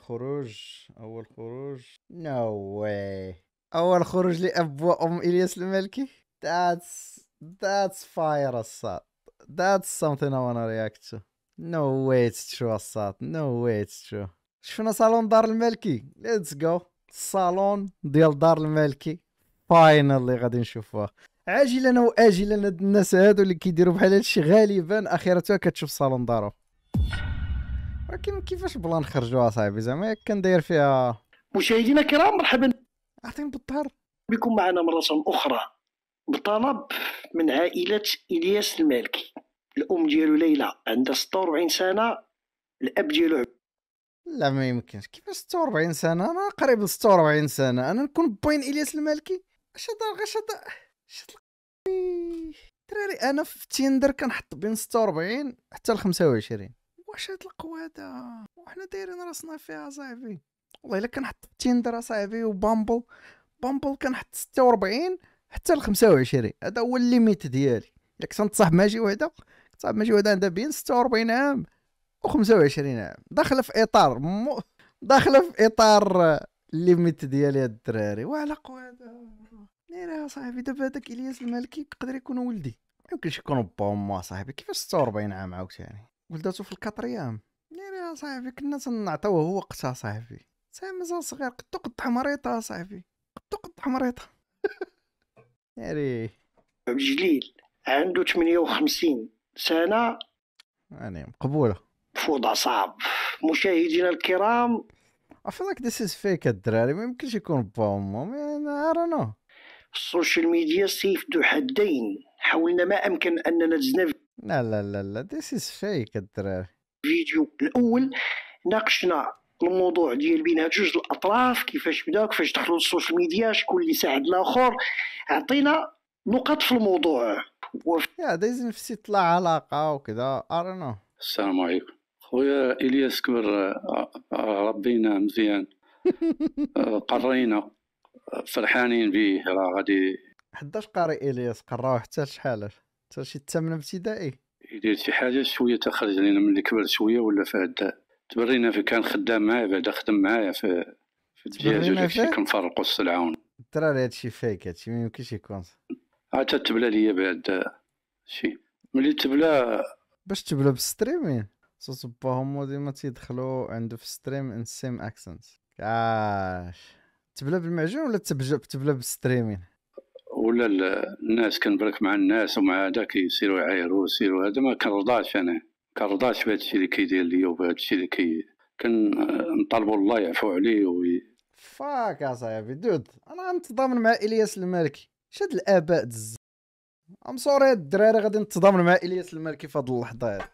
خروج اول خروج نو واي اول خروج لاب وام الياس المالكي ذاتس ذاتس فاير الصاد ذاتس something I wanna رياكت تو نو واي اتس ترو الصاد نو واي اتس ترو شفنا صالون دار المالكي ليتس جو الصالون ديال دار المالكي فاينلي غادي نشوفوه عاجلا واجلا الناس هادو اللي كيديروا بحال هادشي غالبا اخرتها كتشوف صالون دارو ولكن كيفاش بلان خرجوها صاحبي زعما كان داير فيها مشاهدينا الكرام مرحبا اعطيني بالدار بكم معنا مرة أخرى بطلب من عائلة إلياس المالكي الأم ديالو ليلى عندها 46 سنة الأب ديالو لا ما يمكنش كيف 46 سنة أنا قريب ل 46 سنة أنا نكون باين إلياس المالكي اش هذا اش هذا دراري انا في تيندر كنحط بين 46 حتى ل 25 واش هاد القواده وحنا دايرين راسنا فيها صاحبي والله الا كنحط تيندر صاحبي وبامبل بامبل كنحط 46 حتى ل 25 هذا هو الليميت ديالي الا كنت نتصاحب مع شي وحده صاحب ماشي وحده عندها بين 46 عام و25 عام داخله في اطار م... داخله في اطار الليميت ديالي هاد الدراري وعلى قواده نيرها صاحبي دابا هذاك الياس المالكي يقدر يكون ولدي ما يمكنش يكون با وما صاحبي كيفاش 46 عام عاوتاني ولداتو في الكاتريام يعني صاحبي كنا تنعطيوه هو وقتها صاحبي صاحبي مازال صغير قدو قد حمريطه صاحبي قدو قد حمريطه يعني جليل عنده 58 سنه يعني مقبوله في وضع صعب مشاهدينا الكرام I ذيس از فيك الدراري ما يمكنش يكون با وامهم يعني ار السوشيال ميديا سيف ذو حدين حاولنا ما امكن اننا نزنا لا لا لا لا ذيس از فيك الدراري الفيديو الاول ناقشنا الموضوع ديال بين هاد جوج الاطراف كيفاش بدا كيفاش دخلوا السوشيال ميديا شكون اللي ساعد الاخر عطينا نقط في الموضوع يا دايز نفسي طلع علاقه وكذا ارنو السلام عليكم خويا الياس كبر آه، آه، ربينا مزيان آه، قرينا فرحانين به راه غادي حداش قاري الياس قراوه حتى شحال صار شي الثامنه ابتدائي يدير شي حاجه شويه تخرج علينا من ملي كبر شويه ولا في هذا تبرينا في كان خدام معايا بعدا خدم معايا في في الدجاج ولا شي كنفرقوا السلعون الدراري هادشي فايك هادشي ما يمكنش يكون عاد تبلا ليا بهاد شي ملي تبلا باش تبلا بالستريمين صوت باهم ديما تيدخلوا عنده في ستريم ان سيم اكسنت كاش تبلا بالمعجون ولا تبلا بالستريمين ولا الناس كنبرك مع الناس ومع هذاك يصيروا يعايروا يصيروا هذا ما كنرضاش انا كنرضاش بهذا الشيء اللي كيدير ليا وبهذا الشيء اللي كي كنطلبوا الله يعفو عليه وي فاك اصاحبي دود انا غنتضامن مع الياس المالكي شاد الاباء دز ام سوري الدراري غادي نتضامن مع الياس المالكي في هاد اللحظه هذه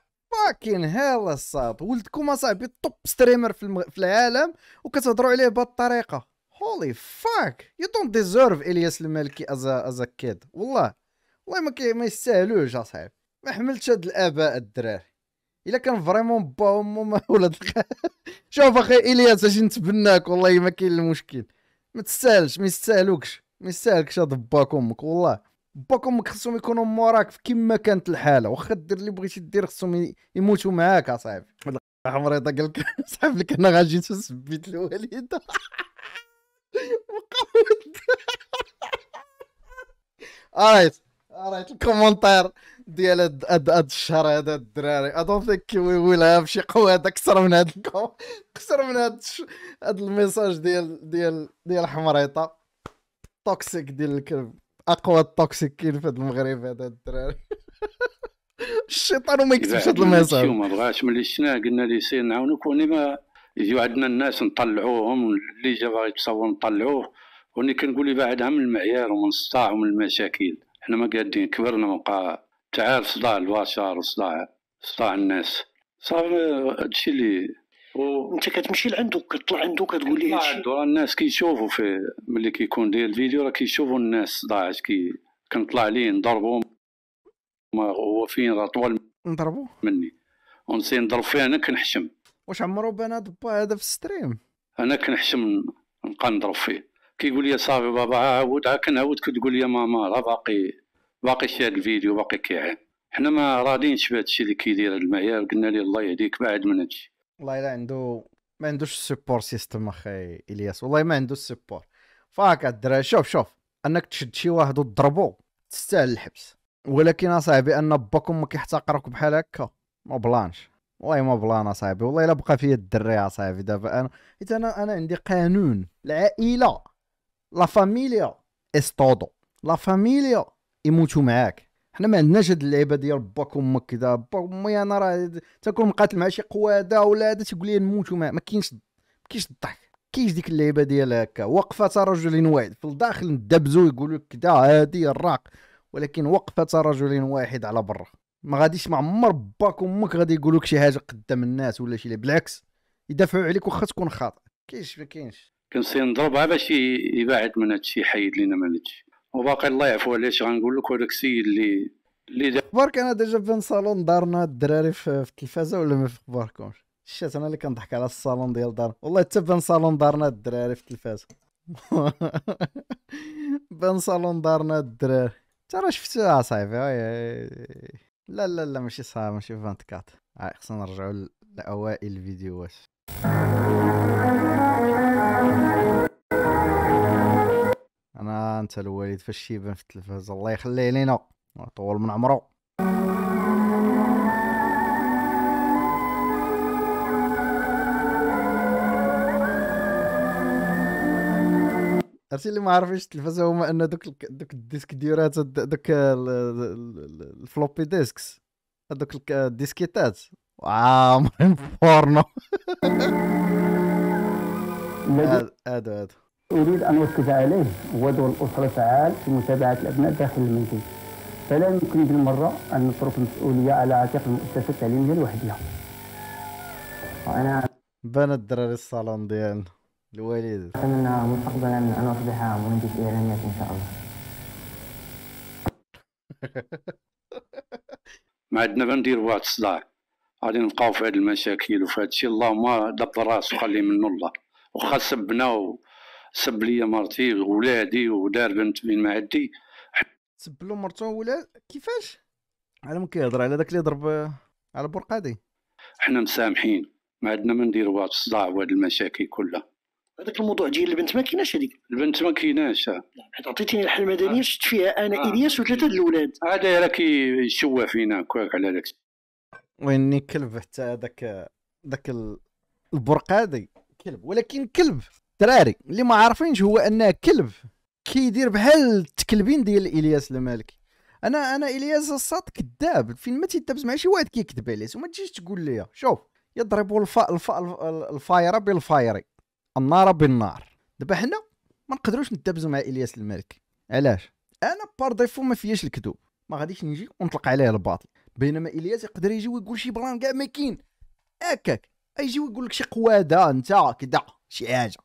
فاكين هيل الصاط ولدكم اصاحبي توب ستريمر في, المغ... في العالم وكتهضروا عليه بهاد الطريقه هولي فاك يو دونت ديزيرف الياس المالكي از از كيد والله والله ما كي ما يستاهلوش اصاحبي ما حملتش هاد الاباء الدراري الا كان فريمون با ما ولاد شوف اخي الياس اجي نتبناك والله ما كاين المشكل ما تستاهلش ما يستاهلوكش ما يستاهلكش هاد باك امك والله باك امك خصهم يكونوا موراك كيما كانت الحاله واخا دير اللي بغيتي دير خصهم يموتوا معاك اصاحبي حمريطه قال لك صاحبي لك انا غادي نسبيت الوالده ارايت ارايت الكومنتار ديال هاد هاد الشهر هذا الدراري اي دونت ثينك وي ويل هاف شي قوه هذا كثر من هاد كثر من هاد هاد الميساج ديال ديال ديال حمريطه توكسيك ديال الكلب اقوى توكسيك كاين في هاد المغرب هذا الدراري الشيطان وما يكتبش هاد الميساج ما بغاش ملي شفناه قلنا لي سير نعاونوك وني ما يجيو عندنا الناس نطلعوهم اللي جا باغي يتصور نطلعوه وني كنقول لي بعدها من المعيار ومن الصداع ومن المشاكل حنا ما قادين كبرنا وبقى تعال صداع البشر وصداع صداع الناس صافي هادشي اللي و... انت كتمشي لعندو كتطلع عندو كتقول لي هادشي عندو الناس كيشوفوا في ملي كيكون داير الفيديو راه كيشوفوا الناس صداع كي كنطلع ليه نضربو ما هو فين راه طول نضربو مني ونسي نضرب فيه انا كنحشم واش عمرو بان هاد با هذا في الستريم انا كنحشم نبقى نضرب فيه كيقول لي صافي بابا عاود عا كنعاودك كتقول لي ماما راه باقي باقي شاد الفيديو باقي كيعان حنا ما راضيينش بهذا الشيء اللي كيدير هذا المعيار قلنا ليه الله يهديك بعد من هذا الشيء والله الا عنده ما عندوش السبور سيستم اخي الياس والله ما عنده السبور فاك الدراري شوف شوف انك تشد شي واحد وتضربو تستاهل الحبس ولكن اصاحبي ان باكم ما كيحتقرك بحال هكا ما بلانش والله ما بلان اصاحبي والله الا بقى فيا الدري اصاحبي دابا انا حيت انا انا عندي قانون العائله لا فاميليا طودو لا فاميليا يموتوا معاك حنا ما عندناش هاد اللعيبه ديال باك وامك كذا باك امي انا راه تكون مقاتل مع شي قواده ولا هذا تيقول لي نموتوا معاك ما كاينش ما كاينش الضحك كاينش ديك اللعيبه ديال هكا وقفه رجل واحد في الداخل ندبزو يقول لك كذا هادي الراق ولكن وقفه رجل واحد على برا ما غاديش ما عمر باك وامك غادي يقول لك شي حاجه قدام الناس ولا شي بالعكس يدافعوا عليك واخا تكون خاطئ كاينش ما كاينش كنصير نضربها باش يبعد من هادشي يحيد لينا من هادشي وباقي الله يعفو عليه غنقول لك هذاك السيد اللي اللي اخبارك انا ديجا بين صالون دارنا الدراري في التلفازه ولا ما في اخباركمش شات انا اللي كنضحك على الصالون ديال دار والله حتى بان صالون دارنا الدراري في التلفازه بان صالون دارنا الدراري انت راه شفتها آه، صافي آه، لا لا لا ماشي صافي ماشي 24 خصنا نرجعوا لاوائل الفيديوهات انا انت الوالد فاش يبان في التلفاز الله يخليه لينا طول من عمرو عرفتي اللي ما عارفينش التلفاز هما ان دوك دوك الديسك ديورات دوك الفلوبي ديسكس هذوك الديسكيتات عامرين بورنو الذي هذا أريد أن أركز عليه هو دور الأسرة فعال في متابعة الأبناء داخل المنزل فلا يمكن بالمرة أن نترك المسؤولية على عاتق المؤسسة التعليمية لوحدها وأنا بان الدراري الصالون ديالنا الوالد أتمنى مستقبلا أن أصبح مهندس إعلانيات إن شاء الله ما عندنا غندير واحد الصداع غادي نبقاو في هاد المشاكل وفي هادشي اللهم دبر راسو خلي منه الله وخا سبنا سب ليا مرتي وولادي ودار بنت بين ما عندي سب له مرته وولاد كيفاش على ما كيهضر على داك اللي ضرب على برقادي حنا مسامحين ما عندنا ما ندير هاد الصداع وهاد المشاكل كلها هذاك الموضوع ديال البنت ما كايناش هذيك البنت ما كايناش حيت عطيتيني الحل المدنيه آه. شفت فيها انا آه. الياس وثلاثه الاولاد هذا راه كيشوه فينا كواك على داك ويني كلب حتى هذاك داك البرقادي كلب ولكن كلب تراري اللي ما عارفينش هو انه كلب كيدير بحال التكلبين ديال الياس المالكي انا انا الياس الساط كذاب فين ما تيتبز مع شي واحد كيكذب عليه وما تجيش تقول لي شوف يضربوا الفا الفا الفايره بالفايري النار بالنار دابا حنا ما نقدروش نتبزو مع الياس المالكي علاش انا بار ديفو ما فياش الكذوب ما غاديش نجي ونطلق عليه الباطل بينما الياس يقدر يجي ويقول شي بلان كاع ما كاين هكاك يجيو ويقول لك شي قواده انت كذا شي حاجه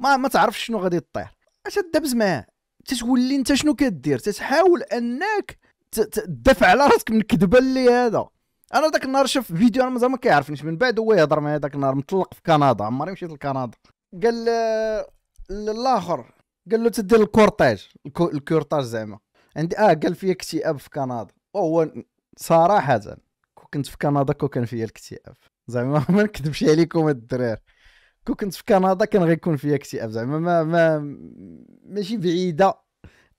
ما ما تعرفش شنو غادي طير اش دابز معاه تتولي انت شنو كدير تتحاول انك تدافع على راسك من الكذبه اللي هذا انا ذاك النهار شفت فيديو انا مازال ما كيعرفنيش من بعد هو يهضر معايا ذاك النهار مطلق في كندا عمري مشيت لكندا قال الاخر قال له تدير الكورتاج الكورتاج زعما عندي اه قال فيا اكتئاب في كندا وهو صراحه كنت في كندا كو كان فيا الاكتئاب زعما ما نكذبش عليكم الدرار كون كنت في كندا كان غيكون فيا اكتئاب زعما ما ما ماشي بعيده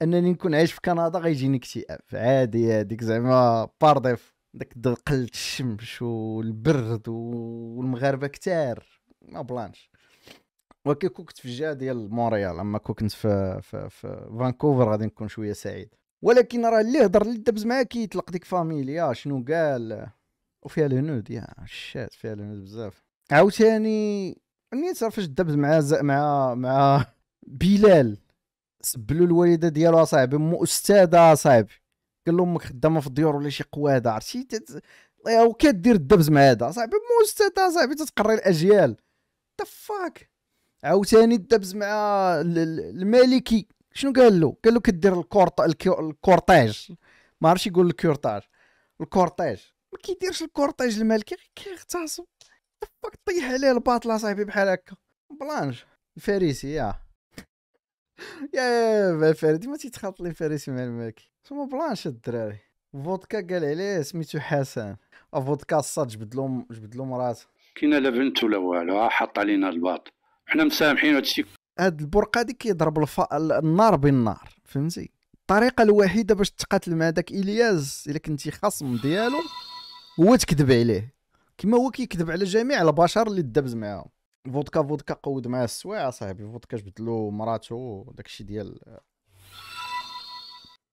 انني نكون عايش في كندا غيجيني اكتئاب عادي هذيك زعما بارديف داك قلت الشمس والبرد والمغاربه كتار ما بلانش ولكن كنت في الجهه ديال مونريال اما كون كنت في في, في فانكوفر غادي نكون شويه سعيد ولكن راه اللي هضر اللي دبز معاه كيطلق ديك فاميليا شنو قال وفيها الهنود يا شات فيها الهنود بزاف عاوتاني ملي فاش دبت مع مع مع بلال سبلوا الوالده ديالو اصاحبي ام استاذه اصاحبي قال لهم امك خدامه في الديور ولا شي قواده عرفتي وكدير الدبز مع هذا اصاحبي مو استاذه اصاحبي تتقري الاجيال فاك عاوتاني الدبز مع المالكي شنو قال له قال له كدير الكورط الكورتاج ما عرفش يقول الكورتاج الكورطاج ما كيديرش الكورتيج الملكي كيغتاصو فك طيح عليه الباطله صاحبي بحال هكا بلانج الفارسي يا يا فارسي ما تيتخلط لي الفارسي مع الملكي سمو بلانش الدراري فودكا قال عليه سميتو حسن فودكا الصاد جبدلو جبدلو مراته كاينه لا بنت ولا والو حط علينا الباط حنا مسامحين هادشي هاد البرقه هادي كيضرب الف... النار بالنار فهمتي الطريقه الوحيده باش تقاتل مع داك الياس الا كنتي خصم ديالو هو تكذب عليه كما هو كيكذب على جميع البشر اللي دابز معاهم فودكا فودكا قود معاه السوايع صاحبي فودكا جبد له مراتو داكشي ديال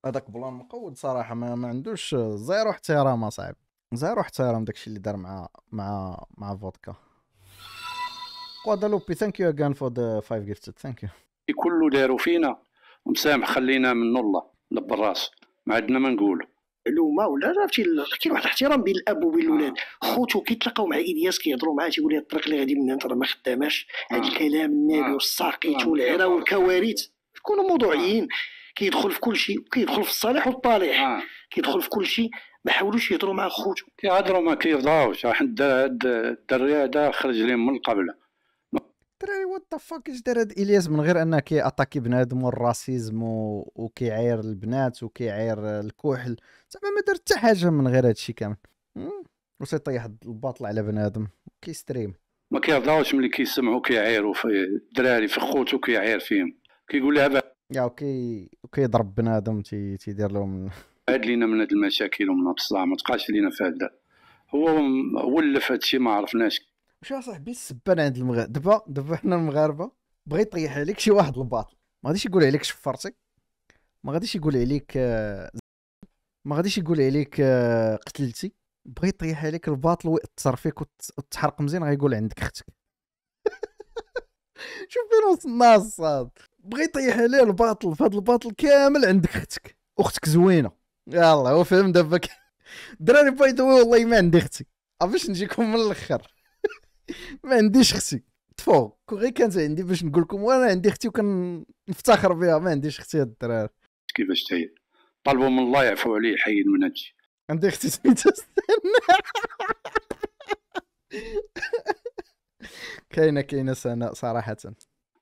هذاك بلان مقود صراحه ما, ما عندوش زيرو احترام اصاحبي زيرو احترام داكشي اللي دار مع مع مع فودكا غوادالوبي ثانك يو اغان فور ذا فايف جيفتد ثانك يو كله دارو فينا مسامح خلينا منو الله لب الراس ما عندنا ما نقولو معلومه ولا عرفتي كاين واحد الاحترام بين الاب وبين الاولاد آه. خوتو كيتلاقاو مع الياس كيهضروا معاه تيقول لي الطريق اللي غادي من هنا راه ما خداماش هذا آه. الكلام النابي آه. والساقيت والعرا والكوارث يكونوا موضوعيين كيدخل في كل شيء كيدخل في الصالح والطالح كيدخل في كل شيء ما حاولوش يهضروا مع خوتو كيهضروا ما كيفضاوش حد الدري هذا خرج لهم من القبله الدراري وات ذا فاك اش دار هاد الياس من غير انه كياتاكي بنادم والراسيزم و... وكيعاير البنات وكيعاير الكحل زعما ما دار حتى حاجه من غير هادشي كامل وسيطيح الباطل على بنادم كيستريم ما كيهضرش ملي كيسمعوا كيعايروا في الدراري في خوتو كيعاير فيهم كيقول لها يا يا وكي وكيضرب بنادم تي... تيدير لهم بعد لينا من هاد المشاكل ومن هاد الصداع ما تقاش لينا في هذا هو ولف هادشي ما عرفناش واش صاحبي السبان عند المغرب دابا دابا حنا المغاربه بغى يطيح عليك شي واحد الباطل ما غاديش يقول عليك شفرتي ما غاديش يقول عليك آه، ما غاديش يقول عليك آه، قتلتي بغى يطيح عليك الباطل ويأثر فيك وتحرق مزيان غيقول عندك اختك شوف فين وصلنا الصاد بغى يطيح عليه الباطل فهاد الباطل كامل عندك اختك اختك زوينه يلاه هو فهم دابا الدراري باي ذا والله ما عندي اختي باش نجيكم من الاخر ما عنديش اختي تفوق غير كانت عندي باش نقول لكم وانا عندي اختي وكنفتخر بها ما عنديش اختي هاد الدراري كيفاش تاهي طالبوا من الله يعفو عليه حي من هادشي عندي اختي سميتها كاينه كاينه سناء صراحه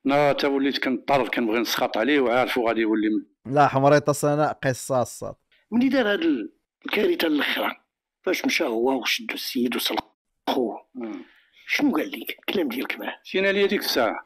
انا تا وليت كنضطر كنبغي نسخط عليه وعارف غادي يولي لا حمريطه سناء قصه الصاد مني دار هاد الكارثه الاخرى فاش مشى هو وشدو السيد وسلقوه شنو قال لك الكلام ديالك معاه شينا لي ديك الساعه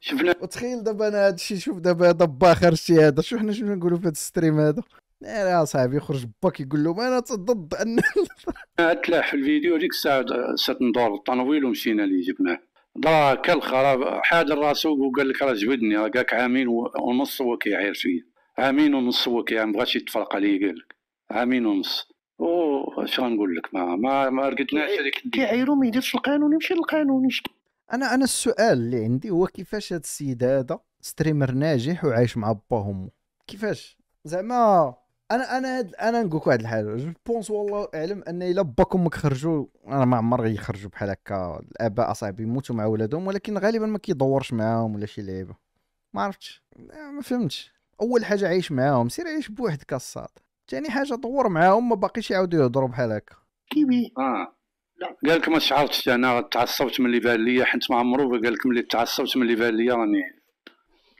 شفنا وتخيل دابا انا هذا الشيء شوف دابا اخر خرجتي هذا شو حنا شنو نقولوا في هذا الستريم هذا يا صاحبي يخرج باك يقول لهم انا ضد ان تلاح في الفيديو ديك الساعه سات ندور الطنويل ومشينا ليه جبناه ضاك الخراب حاد راسو وقال لك راه جبدني راه كاك عامين ونص هو كيعاير فيا عامين ونص هو كيعاير مبغاش يتفرق عليا قال لك عامين ونص وش غنقول لك ما ما, ما رقدناش إيه، هذيك كيعايرو ما يديرش القانون يمشي للقانون انا انا السؤال اللي عندي هو كيفاش هاد السيد هذا ستريمر ناجح وعايش مع با وامو كيفاش زعما انا انا هاد انا نقول لك واحد الحاجه جو بونس والله اعلم ان الا باك امك خرجوا انا ما عمر يخرجوا بحال هكا الاباء اصاحبي يموتوا مع ولادهم ولكن غالبا ما كيدورش معاهم ولا شي لعيبه ما عرفتش ما فهمتش اول حاجه عايش معاهم سير عايش بوحدك الصاد ثاني حاجه طور معاهم ما باقيش يعاودوا يهضروا بحال هكا كيبي اه لا قال لك ما شعرتش انا تعصبت من اللي بان ليا حنت ما عمرو قال لك ملي تعصبت من اللي بان ليا راني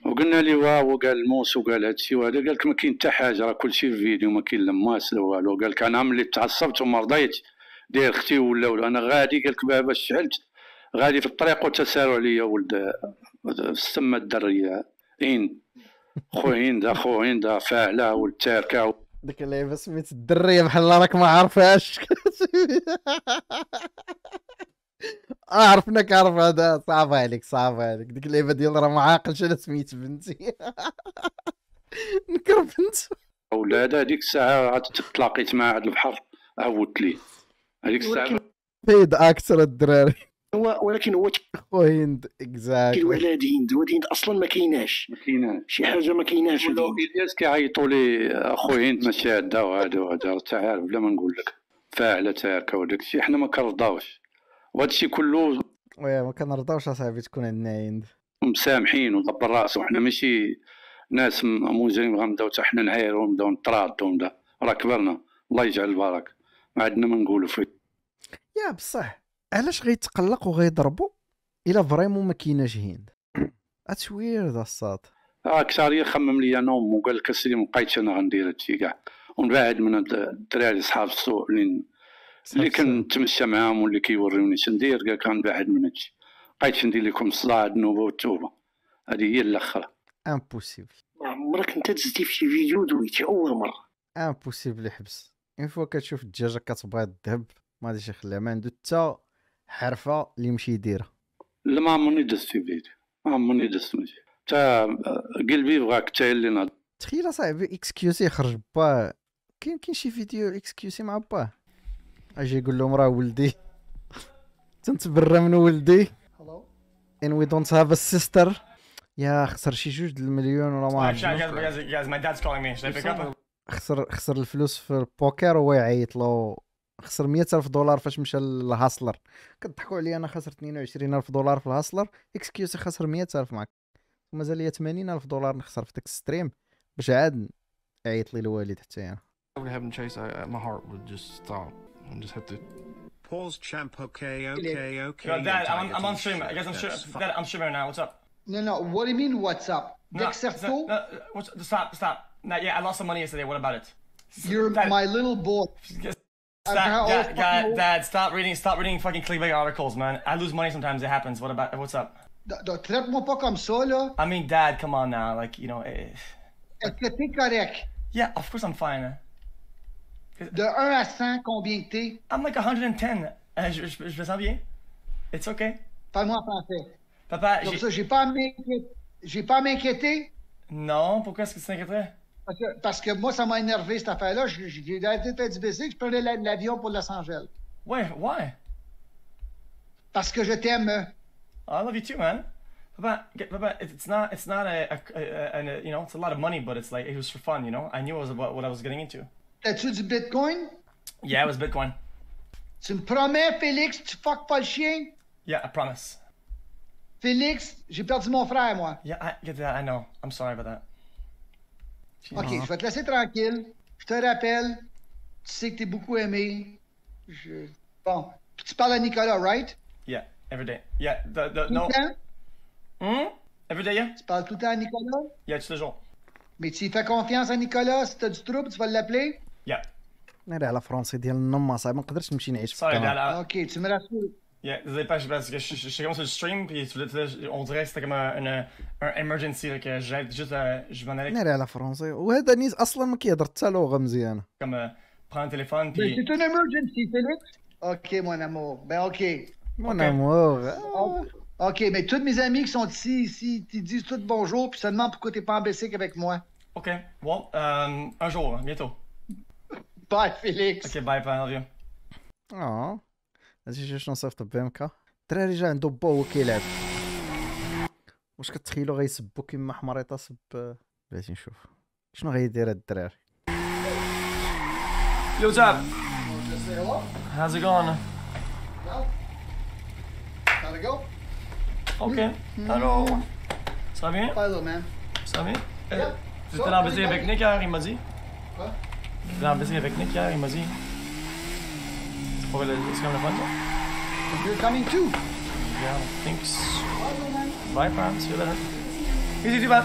وقلنا لي واو قال الموس وقال هادشي وهذا قال لك ما كاين حتى حاجه راه كلشي في فيديو ما كاين ماس لا والو قال لك انا ملي تعصبت وما رضيت داير اختي ولا ولا انا غادي قال لك بابا شعلت غادي في الطريق وتسارع عليا ولد سما الدريه اين خو هند اخو هند فاعله ولد تاركه ديك اللعبه سميت الدريه بحال راك ما عارفهاش عرفناك عارف هذا صعب عليك صعب عليك ديك اللعبه ديال راه ما عاقلش انا سميت بنتي نكر بنت اولاد هذا هذيك الساعه عاد تلاقيت مع هذا البحر عودت ليه هذيك الساعه فيد اكثر الدراري هو ولكن هو هند اكزاكتلي وعلى هند واد هند اصلا ما كايناش ما كايناش شي حاجه ما كايناش الياس كيعيطوا لي اخو هند ماشي هدا وهذا وهذا تعال بلا ما نقول لك فاعله تاعك وداك الشيء حنا ما كنرضاوش وهذا الشيء كله وي ما كنرضاوش اصاحبي تكون عندنا هند مسامحين ودبر راسه وحنا ماشي ناس مجرم غنبداو حتى حنا نعايروا ونبداو نتراضوا راه كبرنا الله يجعل البركه ما عندنا ما نقولوا فيه يا بصح علاش غيتقلق وغيضربو الا فريمون ما كايناش هند اتس ويرد الصاد اه كثر خمم ليا نوم وقال لك اسيدي ما بقيتش انا غندير هادشي كاع ونبعد من الدراري صحاب السوق اللي اللي كنتمشى معاهم واللي كيوريوني شندير كان بعد من هادشي بقيتش ندير لكم الصلاه النوبه والتوبه هذه هي الاخره امبوسيبل عمرك انت دزتي في شي فيديو دويتي اول مره امبوسيبل يحبس اون فوا كتشوف الدجاجه كتبغي الذهب ما غاديش يخليها ما عنده حتى حرفه اللي يمشي يديرها لا ما عمرني دزت في بيدي ما عمرني دزت تا قلبي بغاك تا اللي نهضر تخيل اصاحبي اكس كيو سي خرج باه كاين كاين شي فيديو اكس كيو سي مع باه اجي يقول لهم راه ولدي تنتبرى من ولدي ان وي دونت هاف ا سيستر يا خسر شي جوج المليون ولا ما عرفتش خسر خسر الفلوس في البوكر وهو يعيط له خسر 100000 دولار فاش مشى للهاسلر كضحكوا عليا انا خسر 22000 دولار في الهاسلر اكسكيوز خسر 100000 معك ومازال ليا 80000 دولار نخسر في داك ستريم باش عاد عيط لي الوالد حتى انا would have chase I, my heart would just stop I just have to pause champ okay okay okay Yo, dad I'm, I'm on stream I guess I'm stream dad I'm streaming now what's up no no what do you mean what's up no, no, no, what's, stop stop no, yeah I lost some money yesterday what about it you're dad. my little boy Stop, Dad, stop reading, stop reading fucking clickbait articles, man. I lose money sometimes. It happens. What about? What's up? Traite-moi pas comme ça, là. I mean, Dad, come on now. Like, you know. Eh. Est-ce que t'es correct? Yeah, of course I'm fine. Eh. De 1 à 100, combien t'es? I'm like 110. Eh, je, je, je, me sens bien. It's okay. Parle-moi en français. Papa, j'ai... ça, pas J'ai pas à m'inquiéter? Non, pourquoi est-ce que tu t'inquiéterais? Parce que, moi, ça m'a énervé, cette affaire-là. J'ai été du je prenais l'avion pour Los Angeles. Ouais, ouais. Parce que je t'aime. I love you too, man. c'est pas, it's not it's not a, a, a, a, you know it's a lot of money, but it's like it was for fun, you know. I knew it was what I was getting into. T'as-tu du Bitcoin? Yeah, it was Bitcoin. Tu me promets, Félix, tu fuck pas le chien? Yeah, I promise. Félix, j'ai perdu mon frère, moi. Yeah, je sais, je I know. I'm sorry about that. OK, ah. je vais te laisser tranquille. Je te rappelle, tu sais que t'es beaucoup aimé. Je... Bon. Puis tu parles à Nicolas, right? Yeah, every day. Yeah, the, tout no. Le hmm? Every day, yeah. Tu parles tout le temps à Nicolas? Yeah, tous les Mais tu fais confiance à Nicolas? Si t'as du trouble, tu vas l'appeler? Yeah. ça. على فرنسي me ça machine, نقدرش نمشي نعيش Ok, tu me rassures. Yeah, désolé pas, sais pas, je suis comme sur le stream, puis on dirait que c'était comme un, un, emergency, que j'allais juste, je m'en allais. français. ouais, Denise, وهذا qui اصلا ما كيهضر حتى لغه مزيانه. Comme, euh, prendre le téléphone, puis. C'est une emergency, Félix. Ok, mon amour. Ben, ok. Mon amour. Oh. Ok, mais tous mes amis qui sont ici, ici, ils disent tout bonjour, puis seulement pourquoi t'es pas en qu'avec avec moi. Ok, bon, euh, un jour, hein, bientôt. Bye, Félix. Ok, bye, you. Oh. هادشي شي شنو صيفط بي ام كا الدراري جا عندو با هو كيلعب واش كتخيلو غيسبو كيما حمريطه سب بلاتي نشوف شنو غيدير هاد الدراري يو تاب هاز ا جون اوكي الو صافي صافي Tu t'es en bisous avec Nick hier, il m'a dit. Quoi Tu t'es en bisous avec Nick hier, il m'a dit. Joder, es que me falta. You're coming too. Yeah, thanks. Bye, friends. See you later. يجي بعد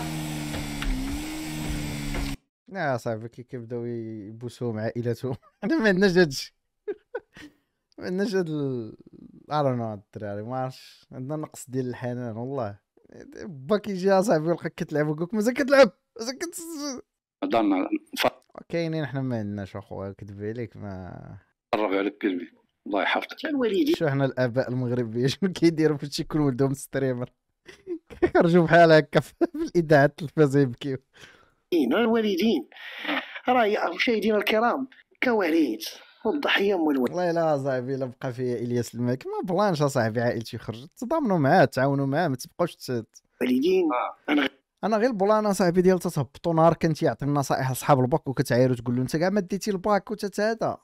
لا صاحبي كي كيبداو يبوسو مع عائلاتهم انا ما عندناش هادشي ما عندناش هاد ارونو الدراري ما عرفتش عندنا نقص ديال الحنان والله با كيجي اصاحبي يلقاك كتلعب وكوك مازال كتلعب مازال كت كاينين حنا ما عندناش اخويا كذب عليك ما قرب على الكلمه الله يحفظك شو احنا الاباء المغربيين شنو كيديروا شي كل ولدهم ستريمر خرجوا بحال هكا في الاذاعه التلفازه يبكيو الوالدين إيه، نعم، راهي مشاهدينا الكرام كواليد والضحيه مول الولد والله الا صاحبي الا بقى فيا الياس الملك ما بلانش صاحبي عائلتي خرجت تضامنوا معاه تعاونوا معاه ما تبقاوش الوالدين آه. انا انا غير بلانا صاحبي ديال تتهبطوا نهار كنت يعطي النصائح لصحاب الباك وكتعايرو تقول له انت كاع ما ديتي الباك وتتهذا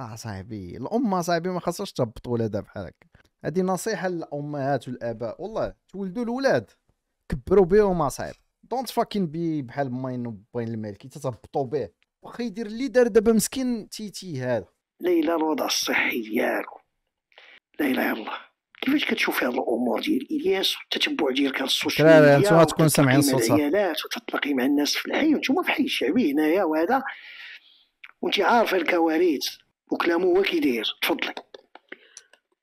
اه صاحبي الام صاحبي ما خصهاش تهبطوا ولادها بحال هكا هذه نصيحه للامهات والاباء والله تولدوا الاولاد كبروا بهم صاحبي دونت فاكين بي بحال ماين وباين الملكي تتهبطوا به واخا يدير اللي دار دابا مسكين تيتي هذا ليلى الوضع الصحي ديالو ليلى اله كيفاش كتشوف هاد الامور ديال الياس والتتبع ديالك على السوشيال ميديا انتما تكون سامعين الصوت وتطلقي مع الناس في الحي وانتم في حي شعبي هنايا وهذا وانت عارفه الكوارث وكلامه هو كيداير تفضلي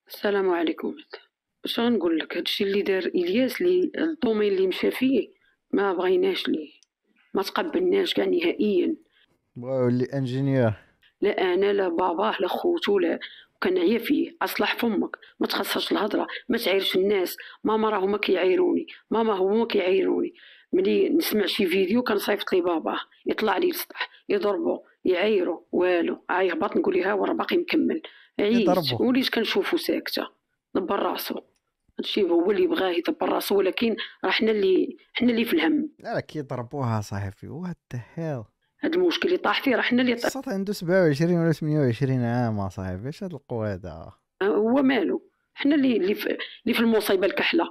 السلام عليكم اش غنقول لك هادشي اللي دار الياس اللي الدومين اللي مشى فيه ما بغيناش ليه ما تقبلناش كاع نهائيا بغاو لي انجينير لا انا لا باباه لا خوتو لا وكنعيا فيه اصلح فمك ما تخصهاش الهضره ما تعيرش الناس ماما راه هما كيعايروني ماما هو كيعايروني ملي نسمع شي فيديو كنصيفط لي باباه يطلع لي السطح يضربو يعايرو والو عيهبط آه، نقول لها وراه باقي مكمل عييت وليت كنشوفو ساكته دبر راسو هادشي هو اللي بغاه يدبر راسو ولكن راه حنا اللي حنا اللي في الهم لا لا ضربوها صاحبي وات ذا هيل هاد المشكل اللي طاح فيه راه حنا اللي طاح الصوت عنده 27 ولا 28 عام صاحبي اش هاد القوه هذا آه، هو مالو حنا اللي اللي في المصيبه الكحله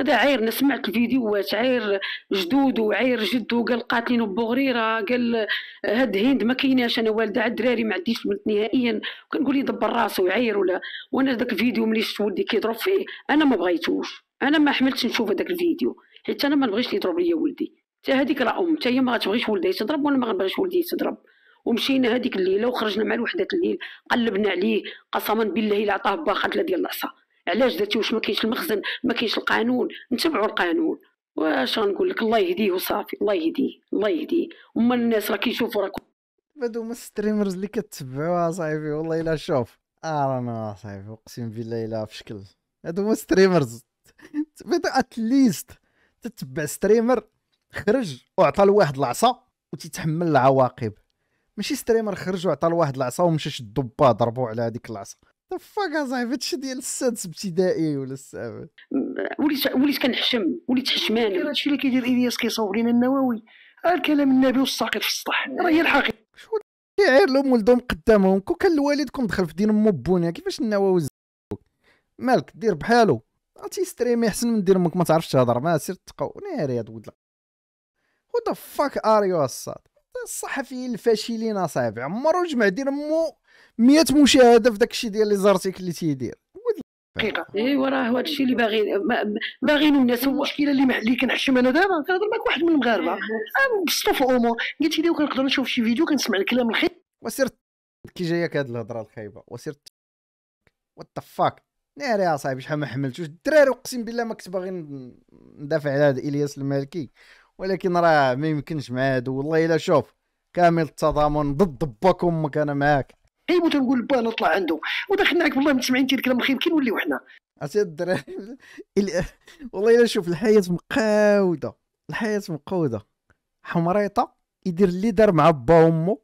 هذا عير سمعت الفيديوهات عير جدود وعير جدو قال قاتلين بغريره قال هاد هند ما كايناش انا والده على الدراري ما عنديش بنت نهائيا كنقول لي دبر راسو عير ولا وانا داك الفيديو ملي شفت ولدي كيضرب فيه انا ما بغيتوش انا ما حملتش نشوف هذاك الفيديو حيت انا ما نبغيش يضرب ليا ولدي حتى هذيك راه ام حتى هي ما غتبغيش ولدها يتضرب وانا ما غنبغيش ولدي يتضرب ومشينا هذيك الليله وخرجنا مع الوحدات الليل قلبنا عليه قسما بالله الا عطاه باخه ديال العصا علاش درتي واش ما كاينش المخزن ما كاينش القانون نتبعوا القانون واش غنقول لك الله يهديه وصافي الله يهديه الله يهديه وما الناس راه كيشوفوا راه هادو هما الستريمرز اللي كتبعوا صاحبي والله الا شوف اه رانا صاحبي اقسم بالله الا في شكل هادو هما ستريمرز اتليست تتبع ستريمر خرج وعطى لواحد العصا وتتحمل العواقب ماشي ستريمر خرج وعطى لواحد العصا ومشى شدو با ضربو على هذيك العصا ذا فاك اصاحبي هادشي ديال السادس ابتدائي ولا السابع وليت وليت كنحشم وليت حشمان هادشي اللي كيدير الياس كيصور لينا النووي الكلام النبي والساقط في السطح راه هي الحقيقه شو كيعير لهم ولدهم قدامهم كون كان الوالد كون دخل في دين مو بونيا كيفاش النووي مالك دير بحالو ستريمي احسن من دير امك ما تعرفش تهضر ما سير تقو ناري هاد ولد هو ذا فاك ار يو الصحفيين الفاشلين اصاحبي عمرو جمع دير مو 100 مشاهده في داك الشيء ديال لي زارتيك اللي تيدير دقيقه ايوا راه هذا الشيء اللي باغي باغي الناس هو المشكله اللي اللي كنحشم انا دابا كنهضر معك واحد من المغاربه إيه. آه، بسطو في الامور قلت لي كنقدر نشوف شي فيديو كنسمع الكلام الخير وسير كي جايك هاد الهضره الخايبه وسير وات ذا فاك ناري يا صاحبي شحال ما حملتوش الدراري اقسم بالله ما كنت باغي ندافع على هذا الياس المالكي ولكن راه ما يمكنش مع هادو والله الا شوف كامل التضامن ضد باك امك انا معاك غير إيه، تنقول با نطلع عنده ودخلنا معاك والله متسمعين تي الكلام الخير كي نوليو حنا عرفتي الدراري والله الا شوف الحياه مقاوده الحياه مقاوده حمريطه يدير اللي دار مع با وامو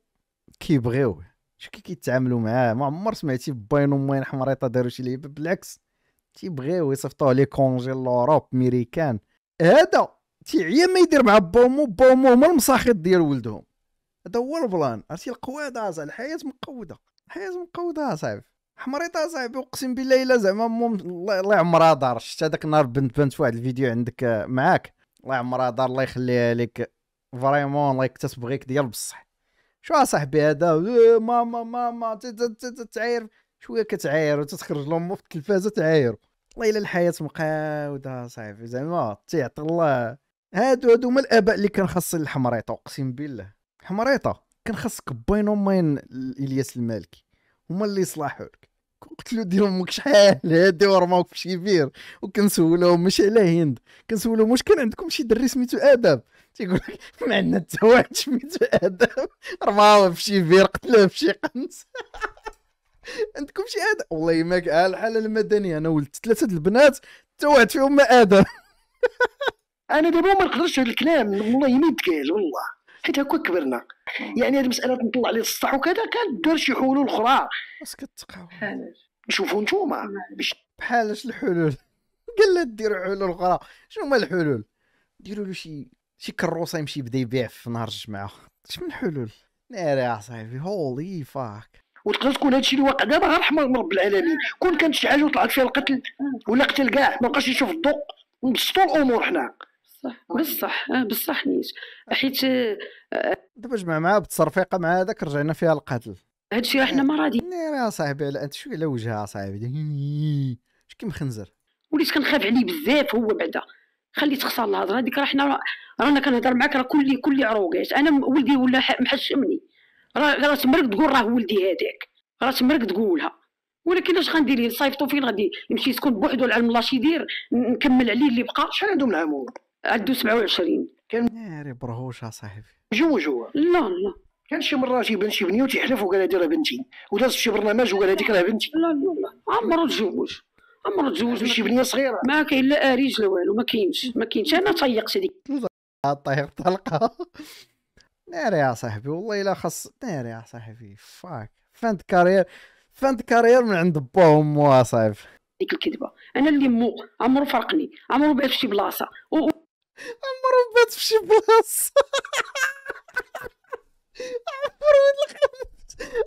كيبغيوه شو كي كيتعاملوا معاه ما عمر سمعتي باين وماين حمريطه داروا شي لعيبه بالعكس تيبغيو يصيفطوه لي كونجي لوروب ميريكان هذا تيعيا ما يدير مع با وامه هما المساخط ديال ولدهم هذا هو البلان عرفتي القواده الحياه مقوده حياة مقوده صعيب حمريطه صعيب اقسم بالله الا زعما مم... الله يعمرها دار شفت هذاك النهار بنت بنت واحد الفيديو عندك آه، معاك الله يعمرها دار الله يخليها لك فريمون الله يكتسب غيك ديال بصح شو صاحبي هذا ماما آه، ماما تعاير شويه كتعاير وتتخرج لهم في التلفازه تعاير والله الا الحياه مقاوده صايفي زعما تيعطي الله هادو هادو هما الاباء اللي كان خاص الحمريطه اقسم بالله حمريطه كان خاصك وماين الياس المالكي هما اللي يصلحوا لك قلت له دير امك شحال هادي ورماوك في شي بير وكنسولوهم ماشي على هند كنسولوهم واش كان عندكم شي دري سميتو ادم تيقول لك ما عندنا حتى واحد سميتو ادم رماوه في شي بير قتلوه في شي قنص عندكم شي ادم والله ما على الحاله المدنيه انا ولدت ثلاثه البنات حتى واحد فيهم ما ادم انا دابا ما نقدرش هذا الكلام والله ما يتقال والله حيت هكا كبرنا يعني هذه المساله نطلع لي الصح وكذا كان دار شي حلول اخرى اسكت تقاوم شوفوا نتوما بحال الحلول قال لا ديروا حلول اخرى شنو هما الحلول ديروا له شي شي كروسه يمشي بدا يبيع في نهار الجمعه اش من حلول ناري اصاحبي هولي فاك وتقدر تكون هادشي اللي واقع دابا غير رحمه من رب العالمين كون كانت شي حاجه وطلعت فيها القتل ولا قتل كاع ما بقاش يشوف الضوء نبسطوا الامور حنا آه، صح بصح بصح نيت حيت آه، دابا جمع معاه بالتصرفيقه مع هذاك رجعنا فيها القتل هادشي آه، راه حنا ما راضيين يا صاحبي على انت شويه على وجهها صاحبي كي مخنزر وليت كنخاف عليه بزاف هو بعدا خليت خسر الهضره هذيك راه حنا رانا كنهضر معاك راه كلي كلي عروقات انا ولدي ولا محشمني راه راه تمرك تقول راه ولدي هذاك راه تمرك تقولها ولكن اش غندير صيفطو فين غادي يمشي يسكن بوحدو العلم الله يدير نكمل عليه اللي بقى شحال عندهم العمود عدو 27 كان ناري إيه، برهوش صاحبي جوج هو لا لا كان شي مره جيب شي بنيه وتيحلف وقال هذه راه بنتي وداز شي برنامج وقال هذيك راه بنتي لا لا لا عمرو تزوج عمرو تزوج بشي بنيه صغيره ما كاين لا اريج لا والو ما كاينش ما كاينش انا طيقت هذيك طيب طلقه ناري يا صاحبي والله الا خص ناري يا صاحبي فاك فانت كارير فانت كارير من عند با ومو صاحبي ديك الكذبه انا اللي مو عمرو فرقني عمرو بعت في شي بلاصه مربات في شي بلاصه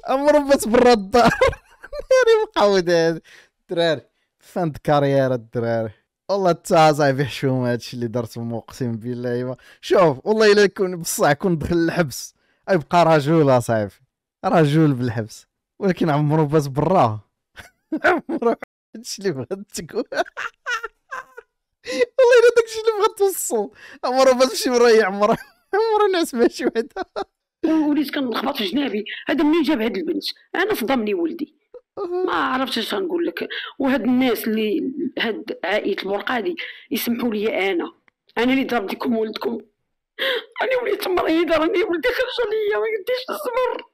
مربات برا الدار ناري مقود الدراري فاند كارير الدراري والله تا صاحبي حشومه هادشي اللي درت اقسم بالله ما شوف والله الا كون بصح كون دخل الحبس يبقى رجل اصاحبي رجل بالحبس ولكن عمرو باس برا عمرو هادشي اللي بغات تقول والله الا داكشي اللي بغات توصل مرة تمشي مريح مرة مرة نعس ماشي وحده وليت كنلخبط في جنابي هذا منين جاب هاد البنت انا صدمني ولدي ما عرفتش اش غنقول لك وهاد الناس اللي هاد عائله البرقادي يسمحوا لي انا انا اللي ضربت لكم ولدكم راني وليت مريضه راني ولدي خرج عليا ما قديش نصبر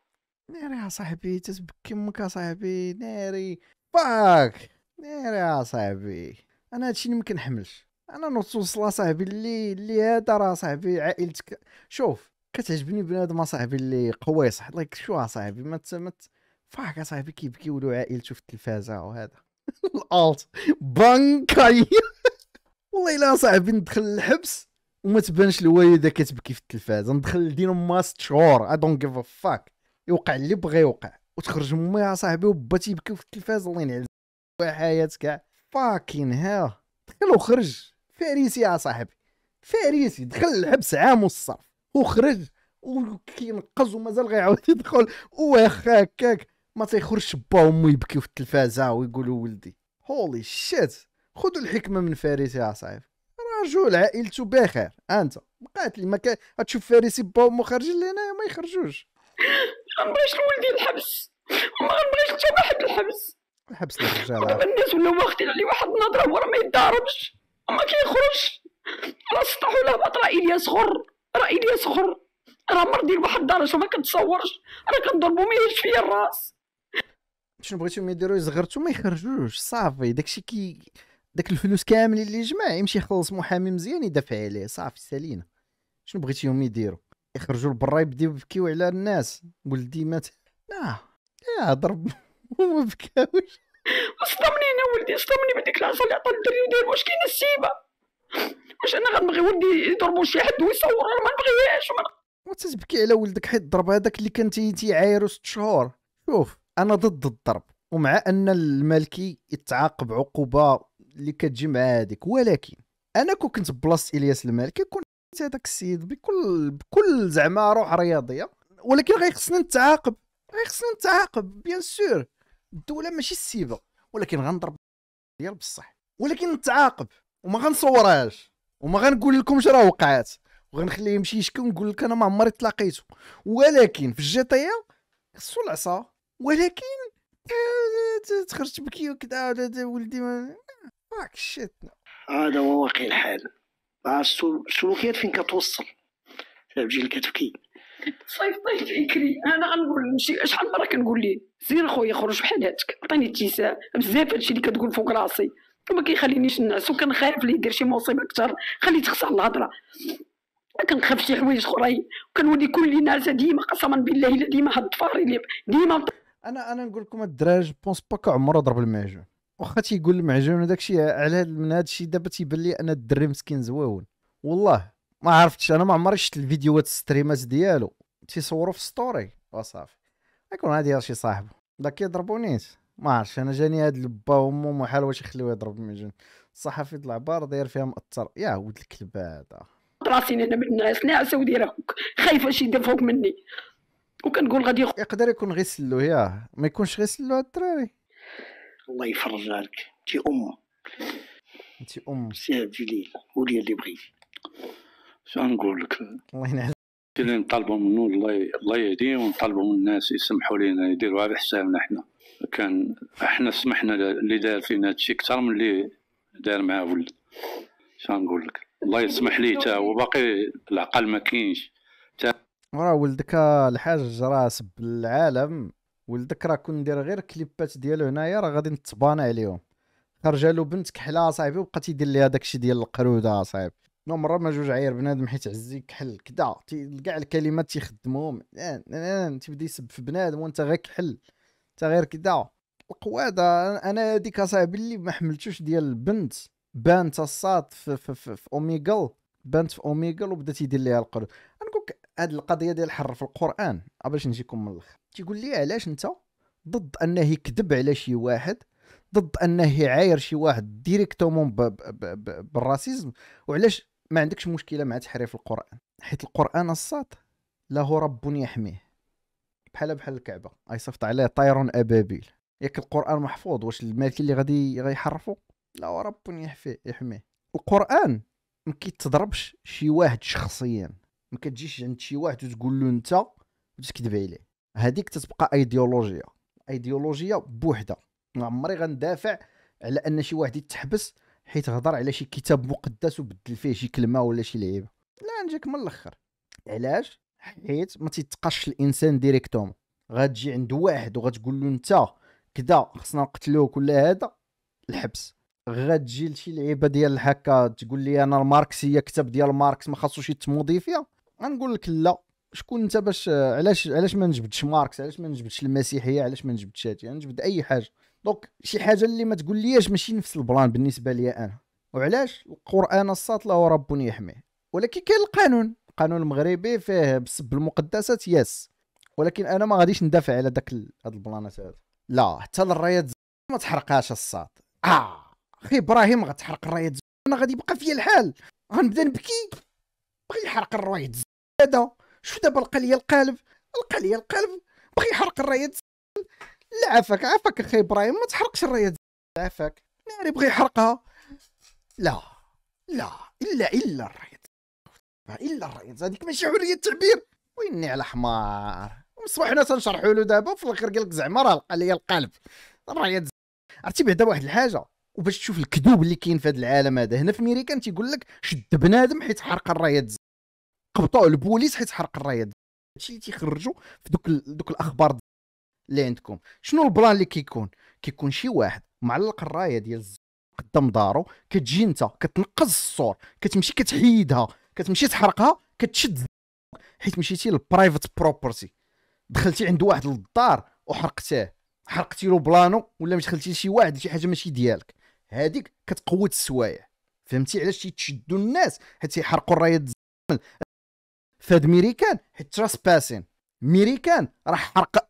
ناري يا صاحبي تتبكي امك يا صاحبي ناري باك ناري يا صاحبي انا هادشي اللي ما كنحملش انا نوصل صاحبي اللي اللي هذا راه صاحبي عائلتك شوف كتعجبني بنادم صاحبي اللي صح لايك شو صاحبي ما تسمت فاك صاحبي كيبكي ولو عائلته في التلفازه وهذا الالت بانكاي والله الا صاحبي ندخل الحبس وما تبانش الوالده كتبكي في التلفاز ندخل لدينا ماست ست شهور اي دونت جيف ا فاك يوقع اللي بغى يوقع وتخرج امي صاحبي وبا تيبكي في التلفاز الله ينعل حياتك باكين ها دخل وخرج فارسي يا صاحبي فارسي دخل الحبس عام والصرف وخرج وكينقز ومازال غيعاود يدخل واخا هكاك ما تيخرجش با وامو يبكيو في التلفازه ويقولوا ولدي هولي شيت خذوا الحكمه من فارسي يا صاحبي رجل عائلته بخير انت بقات لي ما تشوف فارسي با وامو خارجين لهنا ما يخرجوش ما بغيتش ولدي الحبس ما بغيتش حتى واحد الحبس حبس الرجال الناس ولاو واخدين عليه واحد النظره راه ما يتضاربش ما كيخرجش راه سطح ولا هبط راه الياس غر راه الياس غر راه مرضي لواحد الدرجه ما كنتصورش راه كنضربو ما يهش فيا الراس شنو بغيتهم يديروا يزغرتو ما يخرجوش صافي داكشي كي داك الفلوس كامل اللي جمع يمشي يخلص محامي مزيان يدافع عليه صافي سالينا شنو بغيتيهم يديروا يخرجوا لبرا يبداو يبكيو على الناس ولدي مات لا نعم. لا ضرب وما بكاوش وصدمني انا ولدي صدمني بديك العصا اللي عطى الدري ودار واش كاينه السيبه واش انا غنبغي ولدي يضربو شي حد ويصور انا ما نبغيهاش ما تتبكي على ولدك حيت الضرب هذاك اللي كان تيعايرو ست شهور شوف انا ضد الضرب ومع ان المالكي يتعاقب عقوبه اللي كتجي مع هذيك ولكن انا كون كنت بلاصه الياس المالكي كنت هذاك السيد بكل بكل زعما روح رياضيه ولكن غيخصني نتعاقب غيخصني نتعاقب بيان سور الدوله ماشي السيبه ولكن غنضرب ديال بصح ولكن نتعاقب وما غنصورهاش وما غنقول لكمش راه وقعات وغنخليه يمشي يشكي ونقول لك انا ما عمري تلاقيته ولكن في الجطيه خصو العصا ولكن آه، تخرج تبكي وكذا ولدي ماك شيت هذا هو واقع الحال السلوكيات فين كتوصل تجي كتبكي صيف لي يكري انا غنقول نمشي شحال مره كنقول ليه سير خويا خرج بحال هاتك عطيني اتساع بزاف هادشي اللي كتقول فوق راسي وما كيخلينيش نعس وكنخاف اللي يدير شي مصيبه اكثر خلي تخسر الهضره ما كنخاف شي حوايج اخرين وكنولي كل ناس ديما قسما بالله الا ديما هاد الطفاري اللي ديما انا انا نقول لكم الدراج بونس با عمره ضرب المعجون واخا تيقول المعجون وداكشي على من هذا الشيء دابا تيبان لي انا الدري مسكين زواون والله ما عرفتش انا ما عمري شفت الفيديوهات الستريمات ديالو تيصوروا في ستوري وصافي يكون غادي شي صاحبو داك كيضربوني ما عرفتش انا جاني هاد البا وامو محال واش يخليوه يضرب من الصحفي طلع بار داير فيها مأثر يا ولد الكلب هذا راسي انا من الناس ناعسه ودايره فوق خايفه شي يدير فوق مني وكنقول غادي يخ... يقدر يكون غير سلو ياه ما يكونش غير سلو هاد الدراري الله يفرجها عليك انت ام انت ام سي جليل ولي اللي بغيتي شو نقول لك الله ينعس اللي نطالبوا منه الله الله يهديه ونطالبوا من الناس يسمحوا لينا يديروا على حسابنا حنا كان احنا سمحنا اللي دار فينا هادشي اكثر من اللي دار معاه ولد شو نقول لك الله يسمح لي تا هو باقي العقل ما كاينش تا راه ولدك الحاج راه سب العالم ولدك راه كون ندير غير كليبات ديالو هنايا راه غادي نتبانى عليهم خرج له بنت كحله صاحبي وبقى تيدير ليها داكشي ديال القروده صاحبي نو مره ما جوج عاير بنادم حيت عزيك كحل كدا كاع الكلمات تيخدمهم تيبدا يسب في بنادم وانت غير كحل انت غير كدا القواده انا هذيك اصاحبي اللي ما حملتوش ديال البنت بانت الصاد في, في, في, في اوميغل بانت في اوميغل وبدا تيدير ليها القرد نقولك هاد القضيه ديال الحر في القران باش نجيكم من الاخر تيقول لي علاش انت ضد انه يكذب على شي واحد ضد انه يعاير شي واحد ديريكتومون بالراسيزم وعلاش ما عندكش مشكله مع تحريف القران حيت القران الصاد له رب يحميه بحال بحال الكعبه يصيفط عليه طير ابابيل ياك القران محفوظ واش الملك اللي غادي غيحرفو لا رب يحفيه يحميه القران ما كيتضربش شي واحد شخصيا ما كتجيش عند شي واحد وتقول له انت وتكذب عليه هذيك تتبقى ايديولوجيا ايديولوجيا بوحده ما عمري غندافع على ان شي واحد يتحبس حيت هضر على شي كتاب مقدس وبدل فيه شي كلمه ولا شي لعيبه لا نجيك من الاخر علاش حيت ما تيتقاش الانسان ديريكتوم غتجي عند واحد وغتقول له انت كدا خصنا نقتلوك ولا هذا الحبس غتجي لشي لعيبه ديال هكا تقول لي انا الماركسيه كتاب ديال ماركس ما خاصوش يتموضي فيها غنقول لك لا شكون انت باش علاش علاش ما نجبدش ماركس علاش ما نجبدش المسيحيه علاش ما نجبدش هادي نجبد اي حاجه دونك شي حاجه اللي ما تقول ليش ماشي نفس البلان بالنسبه ليا انا وعلاش القران الساط له رب يحميه ولكن كاين القانون القانون المغربي فيه بسب المقدسات يس ولكن انا ما غاديش ندافع على داك هاد البلانات هذا لا حتى الرايات ما تحرقهاش الساط اه اخي ابراهيم غتحرق الرايات انا غادي يبقى فيا الحال غنبدا نبكي بغي يحرق الرايات هذا شوف دابا لقى لي القالب لقى لي القالب بغي يحرق الرايات لا عافاك عافاك اخي ابراهيم ما تحرقش الرايه عافاك ناري بغي يحرقها لا لا الا الا الرايه الا الرايه هذيك ماشي حريه التعبير ويني على حمار ومصباح حنا تنشرحوا له دابا وفي الاخر قال لك زعما راه لقى ليا القلب الرايه عرفتي بعدا واحد الحاجه وباش تشوف الكذوب اللي كاين في هذا العالم هذا هنا في امريكا تيقول لك شد بنادم حيت حرق الرايه قبطوه البوليس حيت حرق الرايه هادشي اللي تيخرجوا في دوك دوك الاخبار اللي عندكم شنو البلان اللي كيكون كيكون شي واحد معلق الرايه ديال قدام دارو كتجي انت كتنقز الصور كتمشي كتحيدها كتمشي تحرقها كتشد حيت مشيتي للبرايفت بروبرتي دخلتي عند واحد للدار وحرقتيه حرقتي له بلانو ولا مش دخلتي لشي واحد شي حاجه ماشي ديالك هذيك كتقوت السوايع فهمتي علاش تيتشدوا الناس حيت يحرقوا الرايات فهاد ميريكان حيت تراس باسين ميريكان راح حرق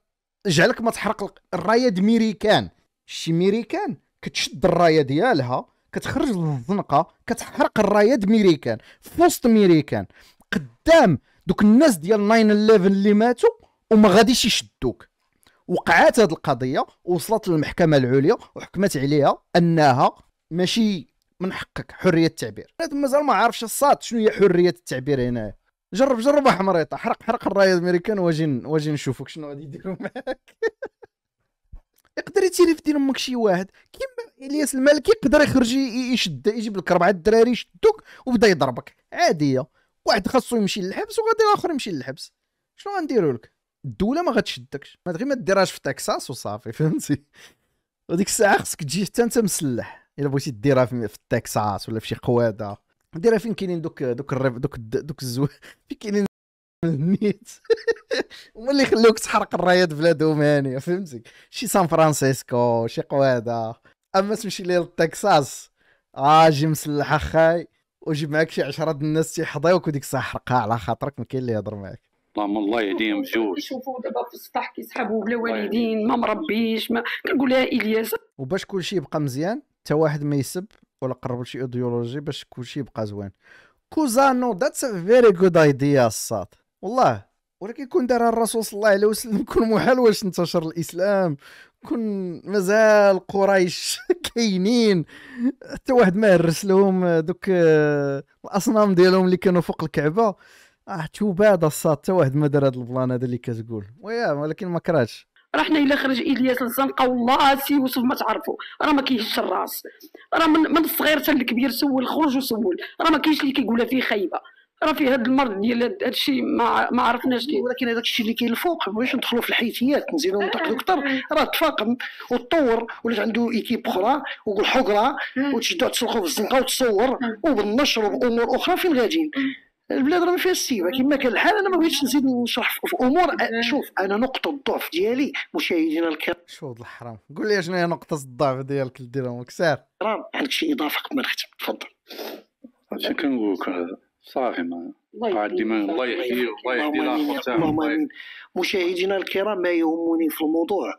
جعلك ما تحرق الرايه د ميريكان شي ميريكان كتشد الرايه ديالها كتخرج الزنقه كتحرق الرايه د ميريكان في وسط ميريكان قدام دوك الناس ديال 911 اللي ماتوا وما غاديش يشدوك وقعات هذه القضيه وصلت للمحكمه العليا وحكمت عليها انها ماشي من حقك حريه التعبير مازال ما عارفش الصاد شنو هي حريه التعبير هنايا جرب جرب حمريطه حرق حرق الرايه الامريكان واجي واجي نشوفك شنو غادي يديروا معاك يقدر يتيلف دير امك شي واحد كيما الياس المالكي يقدر يخرج يشد يجيب لك اربعه الدراري يشدوك وبدا يضربك عاديه واحد خاصو يمشي للحبس وغادي الاخر يمشي للحبس شنو غنديروا لك الدوله ما غتشدكش ما غير ما ديرهاش في تكساس وصافي فهمتي وديك الساعه خصك تجي حتى انت مسلح الا بغيتي ديرها في تكساس ولا في شي قواده ديرها فين كاينين دوك دوك الريف دوك دوك الزو فين كاينين النيت هما اللي خلوك تحرق الرايات بلادهم دوماني فهمتي شي سان فرانسيسكو شي قواده اما تمشي ليه للتكساس اه جي مسلحه خاي وجيب معاك شي 10 د الناس تيحضيوك وديك الساعه حرقها على خاطرك ما كاين اللي يهضر معاك اللهم الله يهديهم بجوج نشوفوا دابا في السطح كيسحبوا بلا والدين ما مربيش ما كنقول لها الياس وباش كلشي يبقى مزيان حتى واحد ما يسب ولا قربوا شي ايديولوجي باش كلشي يبقى زوين كوزانو ذاتس ا فيري جود ايديا الصاد والله ولكن كون دارها الرسول صلى الله عليه وسلم كون محال واش انتشر الاسلام كون مازال قريش كاينين حتى واحد ما هرس لهم آه، دوك آه، الاصنام ديالهم اللي كانوا فوق الكعبه اه تباد الصاد حتى واحد ما دار هذا البلان هذا اللي كتقول ويا ولكن ما كرهتش رحنا الا خرج الياس الزنقه والله سي يوسف ما تعرفوا راه ما كيهش الراس راه من, من الصغير حتى الكبير سول خرج وسول راه ما كاينش اللي كيقولها فيه خايبه راه في هذا المرض ديال هذا الشيء ما, ما عرفناش ليه ولكن هذاك الشيء اللي كاين الفوق بغيتش ندخلوا في الحيثيات نزيدوا ونتقدوا اكثر آه. راه تفاقم وتطور ولات عنده ايكيب اخرى وحقره آه. وتشدوا تسلقوا في الزنقه وتصور آه. وبالنشر وبامور اخرى فين غاديين البلاد راه ما فيهاش السيبه كما كان الحال انا ما بغيتش نزيد نشرح في امور أه، شوف انا نقطه الضعف ديالي مشاهدينا الكرام شو الحرام قول لي شنو هي نقطه الضعف ديالك الديرهم كسار حرام عندك شي اضافه قبل ما نختم تفضل هادشي كنقول لك صافي ما الله يحيي الله يهدي الاخر مشاهدينا الكرام ما يهمني في الموضوع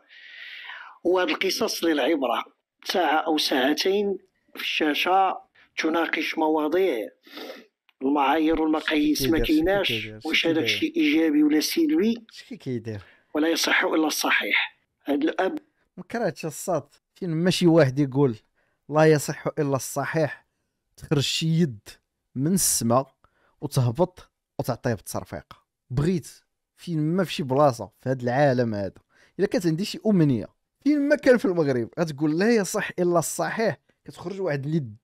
هو هاد القصص للعبره ساعه او ساعتين في الشاشه تناقش مواضيع المعايير والمقاييس ما كايناش واش هذاك شيء ايجابي ولا سلبي شكي كيدير ولا يصح الا الصحيح هذا الاب مكرهتش كرهتش الصاد فين ماشي واحد يقول لا يصح الا الصحيح تخرج شي يد من السماء وتهبط وتعطيه بالترفيق بغيت فين ما في شي بلاصه في هذا العالم هذا الا كانت عندي شي امنيه فين ما كان في المغرب غتقول لا يصح الا الصحيح كتخرج واحد اليد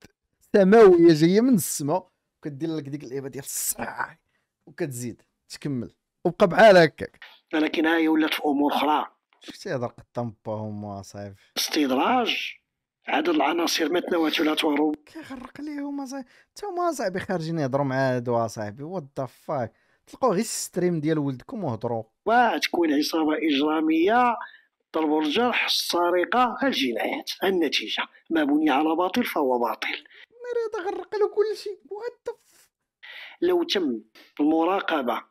سماويه جايه من السماء وكدير لك ديك الايبه ديال الصاع وكتزيد تكمل وبقى بحال هكاك ولكن هاي ولات في امور اخرى شفتي هضر با باهم صايب استدراج عدد العناصر ما تنوات ولا تورو كيغرق ليهم صاحبي حتى هما صاحبي خارجين يهضروا مع هادو صاحبي وات ذا فاك تلقاو غير الستريم ديال ولدكم وهضروا واه تكون عصابه اجراميه ضرب الجرح السرقه الجنايات النتيجه ما بني على باطل فهو باطل الرياضه غنرقى له كلشي شيء لو تم المراقبه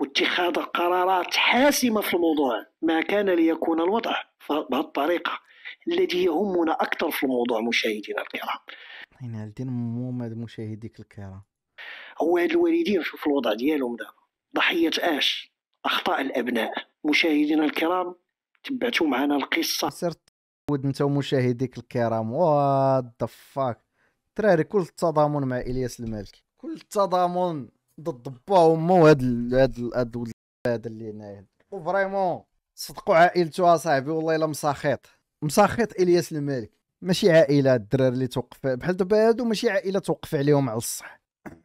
واتخاذ قرارات حاسمه في الموضوع ما كان ليكون الوضع بهالطريقه الذي يهمنا اكثر في الموضوع مشاهدينا الكرام هنا الدين موما مشاهديك الكرام هو هاد الوالدين شوف الوضع ديالهم دابا ضحيه اش اخطاء الابناء مشاهدينا الكرام تبعتوا معنا القصه سرت ود انت ومشاهديك الكرام وات ذا فاك تراري كل التضامن مع الياس المالكي كل التضامن ضد با وامه وهاد هاد هاد هذا اللي هنايا وفريمون صدقوا عائلته اصاحبي والله الا مساخيط مساخيط الياس المالكي ماشي عائله الدراري اللي توقف بحال دابا هادو ماشي عائله توقف عليهم على الصح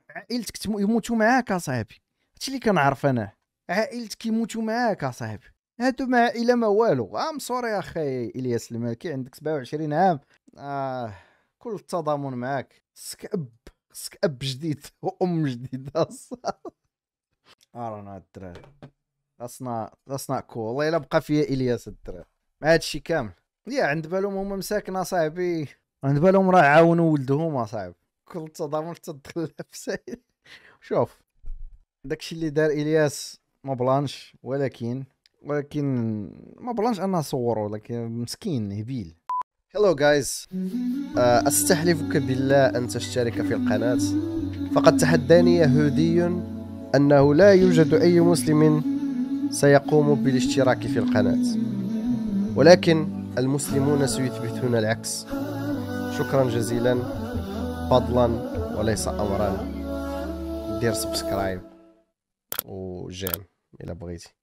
عائلتك يموتوا معاك اصاحبي هادشي اللي كنعرف انا عائلتك يموتوا معاك اصاحبي هادو ما عائله ما والو ام سوري اخي الياس المالكي عندك 27 عام اه كل التضامن معاك سك اب سك اب جديد وام جديده ارانا الدراري خاصنا خاصنا كو والله الا بقى فيا الياس الدراري مع هادشي كامل يا عند بالهم هما مساكن اصاحبي عند بالهم راه عاونوا ولدهم اصاحبي كل التضامن تدخل في شوف داكشي اللي دار الياس ما بلانش ولكن ولكن ما بلانش انا صوره ولكن مسكين هبيل Hello guys uh, أستحلفك بالله أن تشترك في القناة فقد تحداني يهودي أنه لا يوجد أي مسلم سيقوم بالاشتراك في القناة ولكن المسلمون سيثبتون العكس شكرا جزيلا فضلا وليس أمرا دير سبسكرايب وجيم الى بغيتي